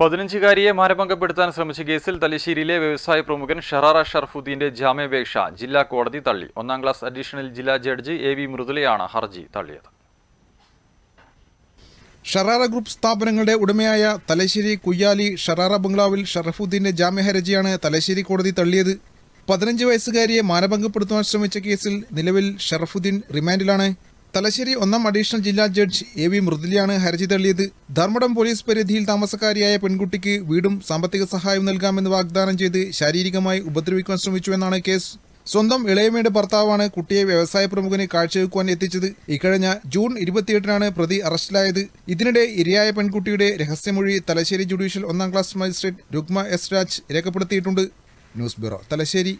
പതിനഞ്ചുകാരിയെ മാനഭംഗപ്പെടുത്താൻ ശ്രമിച്ച കേസിൽ തലശ്ശേരിയിലെ വ്യവസായ പ്രമുഖൻ ഷറാറ ഷർഫുദ്ദീന്റെ ജാമ്യാപേക്ഷ ജില്ലാ കോടതി തള്ളി ഒന്നാം ക്ലാസ് അഡീഷണൽ ജില്ലാ ജഡ്ജി എ വി മൃദുലയാണ് ഹർജി തള്ളിയത് ഷറാറ ഗ്രൂപ്പ് സ്ഥാപനങ്ങളുടെ ഉടമയായ തലശ്ശേരി കുയ്യാലി ഷറാറ ബംഗ്ലാവിൽ ഷറഫുദ്ദീന്റെ ജാമ്യഹർജിയാണ് തലശ്ശേരി കോടതി തള്ളിയത് പതിനഞ്ച് വയസ്സുകാരിയെ മാനഭംഗപ്പെടുത്തുവാൻ ശ്രമിച്ച കേസിൽ നിലവിൽ ഷറഫുദ്ദീൻ റിമാൻഡിലാണ് തലശ്ശേരി ഒന്നാം അഡീഷണൽ ജില്ലാ ജഡ്ജ് എ വി മൃദുലിയാണ് ഹർജി തള്ളിയത് ധർമ്മടം പോലീസ് പരിധിയിൽ താമസക്കാരിയായ പെൺകുട്ടിക്ക് വീടും സാമ്പത്തിക സഹായം നൽകാമെന്ന് വാഗ്ദാനം ചെയ്ത് ശാരീരികമായി ഉപദ്രവിക്കാൻ ശ്രമിച്ചുവെന്നാണ് കേസ് സ്വന്തം ഇളയമേട് ഭർത്താവാണ് കുട്ടിയെ വ്യവസായ പ്രമുഖന് കാഴ്ചവെക്കുവാൻ എത്തിച്ചത് ഇക്കഴിഞ്ഞ ജൂൺ ഇരുപത്തിയെട്ടിനാണ് പ്രതി അറസ്റ്റിലായത് ഇതിനിടെ ഇരയായ പെൺകുട്ടിയുടെ രഹസ്യമൊഴി തലശ്ശേരി ജുഡീഷ്യൽ ഒന്നാം class magistrate Rukma S Raj രേഖപ്പെടുത്തിയിട്ടുണ്ട് ന്യൂസ് ബ്യൂറോ തലശ്ശേരി